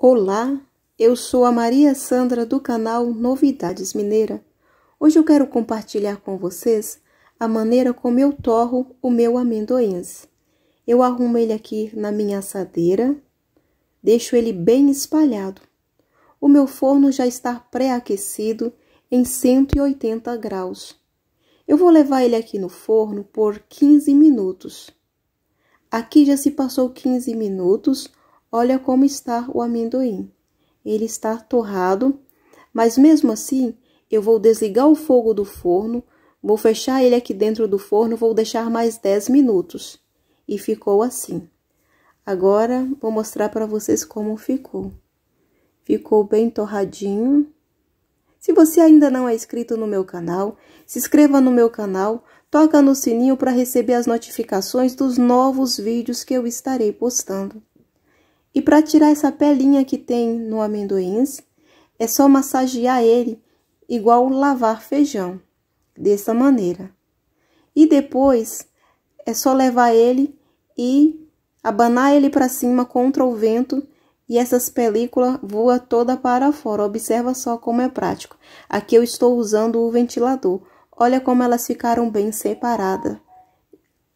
Olá, eu sou a Maria Sandra do canal Novidades Mineira. Hoje eu quero compartilhar com vocês a maneira como eu torro o meu amendoim. Eu arrumo ele aqui na minha assadeira, deixo ele bem espalhado. O meu forno já está pré-aquecido em 180 graus. Eu vou levar ele aqui no forno por 15 minutos. Aqui já se passou 15 minutos, Olha como está o amendoim. Ele está torrado, mas mesmo assim, eu vou desligar o fogo do forno, vou fechar ele aqui dentro do forno, vou deixar mais 10 minutos. E ficou assim. Agora, vou mostrar para vocês como ficou. Ficou bem torradinho. Se você ainda não é inscrito no meu canal, se inscreva no meu canal, toca no sininho para receber as notificações dos novos vídeos que eu estarei postando. E para tirar essa pelinha que tem no amendoim, é só massagear ele igual lavar feijão, dessa maneira. E depois é só levar ele e abanar ele para cima contra o vento e essas películas voam toda para fora. Observa só como é prático. Aqui eu estou usando o ventilador. Olha como elas ficaram bem separadas.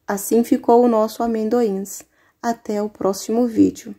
Assim ficou o nosso amendoim. Até o próximo vídeo.